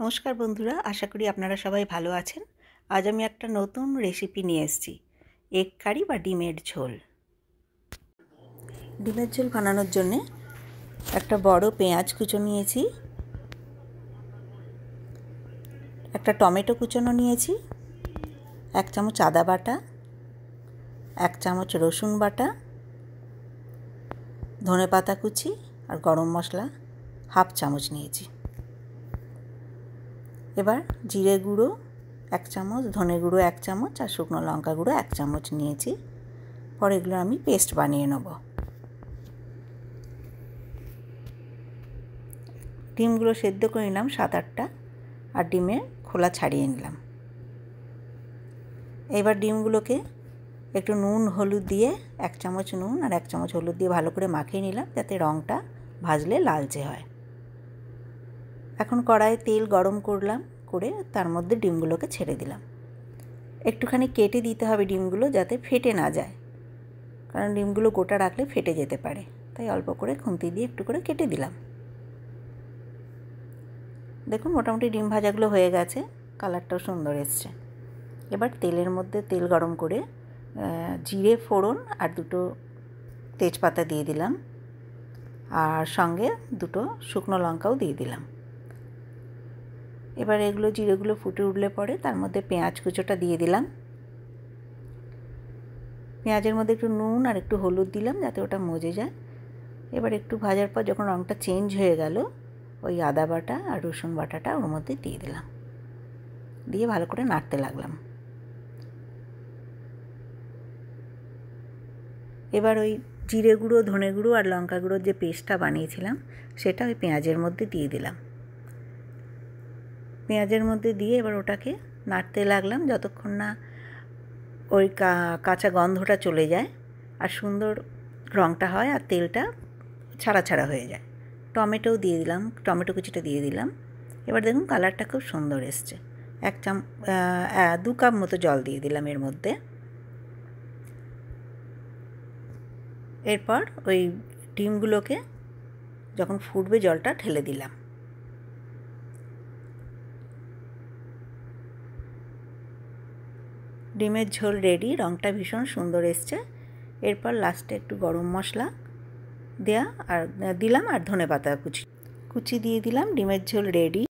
নমস্কার বন্ধুরা আশা করি আপনারা সবাই ভালো আছেন আজ আমি একটা নতুন রেসিপি নিয়ে এসেছি এগ কারি বা ডিমের ঝোল ডিমের ঝোল বানানোর জন্যে একটা বড় পেঁয়াজ কুচো নিয়েছি একটা টমেটো কুচোনো নিয়েছি এক চামচ আদা বাটা এক চামচ রসুন বাটা ধনে পাতা কুচি আর গরম মশলা হাফ চামচ নিয়েছি এবার জিরে গুঁড়ো এক চামচ ধনে গুঁড়ো এক চামচ আর শুকনো লঙ্কা গুঁড়ো এক চামচ নিয়েছি পরে এগুলো আমি পেস্ট বানিয়ে নেব ডিমগুলো সেদ্ধ করে নিলাম সাত আটটা আর ডিমের খোলা ছাড়িয়ে নিলাম এবার ডিমগুলোকে একটু নুন হলুদ দিয়ে এক চামচ নুন আর এক চামচ হলুদ দিয়ে ভালো করে মাখিয়ে নিলাম যাতে রঙটা ভাজলে লালচে হয় এখন কড়াইয়ে তেল গরম করলাম করে তার মধ্যে ডিমগুলোকে ছেড়ে দিলাম একটুখানি কেটে দিতে হবে ডিমগুলো যাতে ফেটে না যায় কারণ ডিমগুলো গোটা রাখলে ফেটে যেতে পারে তাই অল্প করে খুন্তি দিয়ে একটু করে কেটে দিলাম দেখুন মোটামুটি ডিম ভাজাগুলো হয়ে গেছে কালারটাও সুন্দর এসছে এবার তেলের মধ্যে তেল গরম করে জিরে ফোড়ন আর দুটো তেজপাতা দিয়ে দিলাম আর সঙ্গে দুটো শুকনো লঙ্কাও দিয়ে দিলাম এবার এগুলো জিরেগুলো ফুটে উঠলে পরে তার মধ্যে পেঁয়াজ কুচোটা দিয়ে দিলাম পেঁয়াজের মধ্যে একটু নুন আর একটু হলুদ দিলাম যাতে ওটা মজে যায় এবার একটু ভাজার পর যখন রঙটা চেঞ্জ হয়ে গেল ওই আদা বাটা আর রসুন বাটাটা ওর মধ্যে দিয়ে দিলাম দিয়ে ভালো করে নাড়তে লাগলাম এবার ওই জিরে গুঁড়ো ধনে গুঁড়ো আর লঙ্কা গুঁড়োর যে পেস্টটা বানিয়েছিলাম সেটা ওই পেঁয়াজের মধ্যে দিয়ে দিলাম পেঁয়াজের মধ্যে দিয়ে এবার ওটাকে নাড়তে লাগলাম যতক্ষণ না ওই কাঁচা গন্ধটা চলে যায় আর সুন্দর রঙটা হয় আর তেলটা ছাড়া ছাড়া হয়ে যায় টমেটোও দিয়ে দিলাম টমেটো কুচিটা দিয়ে দিলাম এবার দেখুন কালারটা খুব সুন্দর এসছে এক চাম দু কাপ মতো জল দিয়ে দিলাম এর মধ্যে এরপর ওই ডিমগুলোকে যখন ফুটবে জলটা ঢেলে দিলাম ডিমের ঝোল রেডি রঙটা ভীষণ সুন্দর এসছে এরপর লাস্টে একটু গরম মশলা দেয়া আর দিলাম আর ধনে পাতা কুচি কুচি দিয়ে দিলাম ডিমের ঝোল রেডি